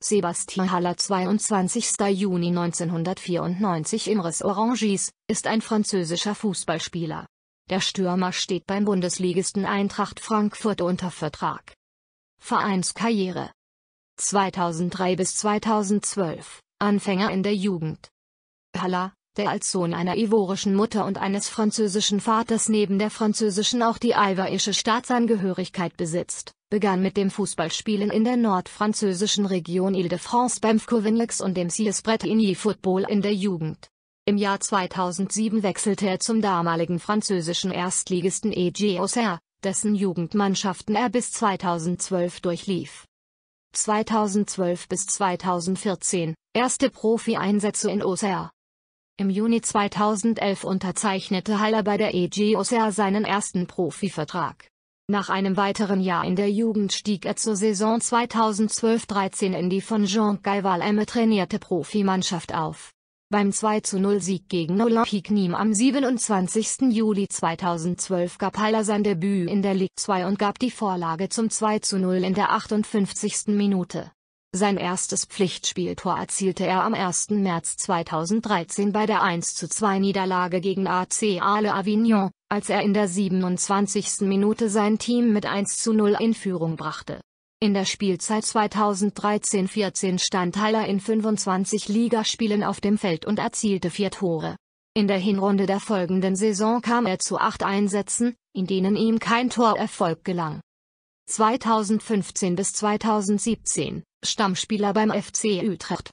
Sebastian Haller 22. Juni 1994 im Res Orangis, ist ein französischer Fußballspieler. Der Stürmer steht beim Bundesligisten Eintracht Frankfurt unter Vertrag. Vereinskarriere 2003 bis 2012, Anfänger in der Jugend. Haller, der als Sohn einer ivorischen Mutter und eines französischen Vaters neben der französischen auch die ivorische Staatsangehörigkeit besitzt, begann mit dem Fußballspielen in der nordfranzösischen Region Ile-de-France beim Couvignex und dem CS Bretigny Football in der Jugend. Im Jahr 2007 wechselte er zum damaligen französischen Erstligisten EG Auxerre, dessen Jugendmannschaften er bis 2012 durchlief. 2012 bis 2014, erste Profi-Einsätze in Auxerre. Im Juni 2011 unterzeichnete Haller bei der EG Auxerre seinen ersten Profivertrag. Nach einem weiteren Jahr in der Jugend stieg er zur Saison 2012-13 in die von Jean Emme trainierte Profimannschaft auf. Beim 2-0-Sieg gegen Olympique Nîmes am 27. Juli 2012 gab Haller sein Debüt in der Ligue 2 und gab die Vorlage zum 2-0 in der 58. Minute. Sein erstes Pflichtspieltor erzielte er am 1. März 2013 bei der 1-2 Niederlage gegen AC Ale Avignon, als er in der 27. Minute sein Team mit 1 zu 0 in Führung brachte. In der Spielzeit 2013-14 stand Haller in 25 Ligaspielen auf dem Feld und erzielte vier Tore. In der Hinrunde der folgenden Saison kam er zu acht Einsätzen, in denen ihm kein Torerfolg gelang. 2015 bis 2017, Stammspieler beim FC Utrecht.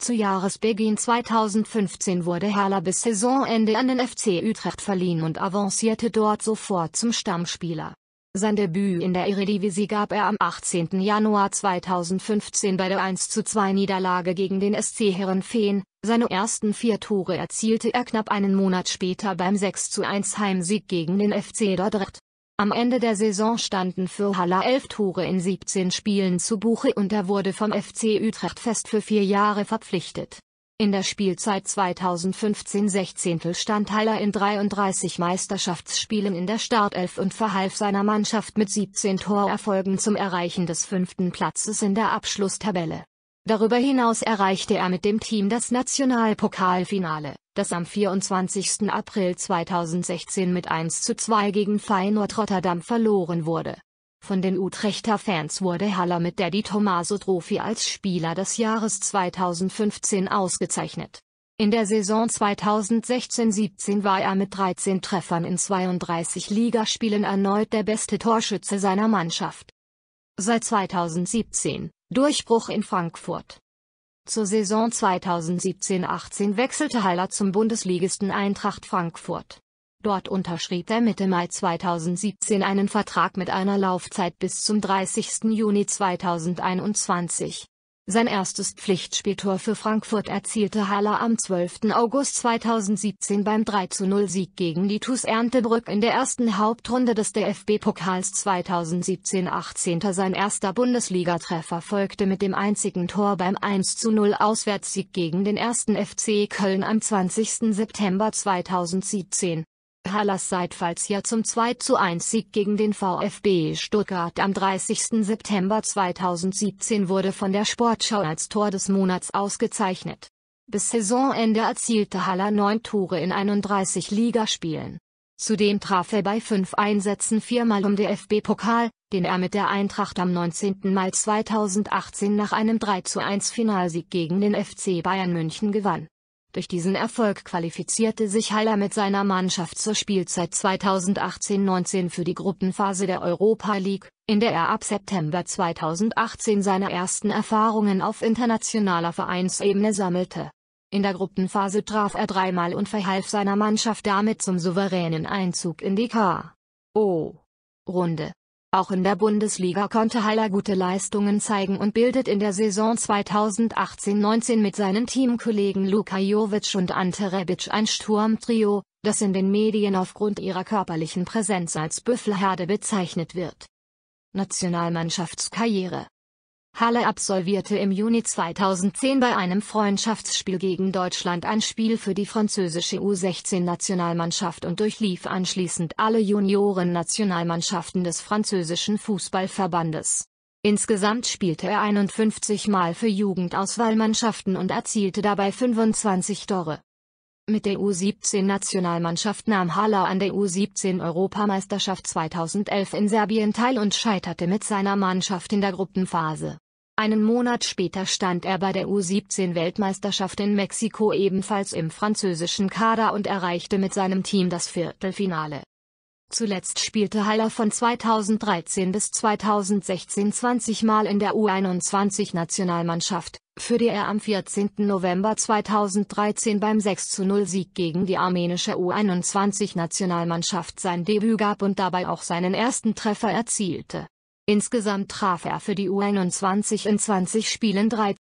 Zu Jahresbeginn 2015 wurde Herler bis Saisonende an den FC Utrecht verliehen und avancierte dort sofort zum Stammspieler. Sein Debüt in der Eredivisie gab er am 18. Januar 2015 bei der 1 zu 2 Niederlage gegen den SC Herrenfeen. Seine ersten vier Tore erzielte er knapp einen Monat später beim 6 zu 1 Heimsieg gegen den FC Dordrecht. Am Ende der Saison standen für Haller elf Tore in 17 Spielen zu Buche und er wurde vom FC Utrecht fest für vier Jahre verpflichtet. In der Spielzeit 2015-16 stand Haller in 33 Meisterschaftsspielen in der Startelf und verhalf seiner Mannschaft mit 17 Torerfolgen zum Erreichen des fünften Platzes in der Abschlusstabelle. Darüber hinaus erreichte er mit dem Team das Nationalpokalfinale das am 24. April 2016 mit 1 zu 2 gegen Feyenoord Rotterdam verloren wurde. Von den Utrechter Fans wurde Haller mit der Di Tommaso Trophy als Spieler des Jahres 2015 ausgezeichnet. In der Saison 2016-17 war er mit 13 Treffern in 32 Ligaspielen erneut der beste Torschütze seiner Mannschaft. Seit 2017, Durchbruch in Frankfurt zur Saison 2017-18 wechselte Haller zum Bundesligisten Eintracht Frankfurt. Dort unterschrieb er Mitte Mai 2017 einen Vertrag mit einer Laufzeit bis zum 30. Juni 2021. Sein erstes Pflichtspieltor für Frankfurt erzielte Haller am 12. August 2017 beim 3-0-Sieg gegen die TuS Erntebrück in der ersten Hauptrunde des DFB-Pokals 2017-18. Sein erster Bundesligatreffer folgte mit dem einzigen Tor beim 1-0 Auswärtssieg gegen den ersten FC Köln am 20. September 2017. Hallas Seitfallzieher zum 2 zu 1 Sieg gegen den VfB Stuttgart am 30. September 2017 wurde von der Sportschau als Tor des Monats ausgezeichnet. Bis Saisonende erzielte Haller neun Tore in 31 Ligaspielen. Zudem traf er bei fünf Einsätzen viermal um DFB-Pokal, den er mit der Eintracht am 19. Mai 2018 nach einem 3 zu 1 Finalsieg gegen den FC Bayern München gewann. Durch diesen Erfolg qualifizierte sich Haller mit seiner Mannschaft zur Spielzeit 2018-19 für die Gruppenphase der Europa League, in der er ab September 2018 seine ersten Erfahrungen auf internationaler Vereinsebene sammelte. In der Gruppenphase traf er dreimal und verhalf seiner Mannschaft damit zum souveränen Einzug in die K.O. Runde. Auch in der Bundesliga konnte Haller gute Leistungen zeigen und bildet in der Saison 2018-19 mit seinen Teamkollegen Luka Jovic und Ante Rebic ein Sturmtrio, das in den Medien aufgrund ihrer körperlichen Präsenz als Büffelherde bezeichnet wird. Nationalmannschaftskarriere Halle absolvierte im Juni 2010 bei einem Freundschaftsspiel gegen Deutschland ein Spiel für die französische U16-Nationalmannschaft und durchlief anschließend alle Junioren-Nationalmannschaften des französischen Fußballverbandes. Insgesamt spielte er 51 Mal für Jugendauswahlmannschaften und erzielte dabei 25 Tore. Mit der U-17-Nationalmannschaft nahm Hala an der U-17-Europameisterschaft 2011 in Serbien teil und scheiterte mit seiner Mannschaft in der Gruppenphase. Einen Monat später stand er bei der U-17-Weltmeisterschaft in Mexiko ebenfalls im französischen Kader und erreichte mit seinem Team das Viertelfinale. Zuletzt spielte Haller von 2013 bis 2016 20 Mal in der U21-Nationalmannschaft, für die er am 14. November 2013 beim 60 sieg gegen die armenische U21-Nationalmannschaft sein Debüt gab und dabei auch seinen ersten Treffer erzielte. Insgesamt traf er für die U21 in 20 Spielen 13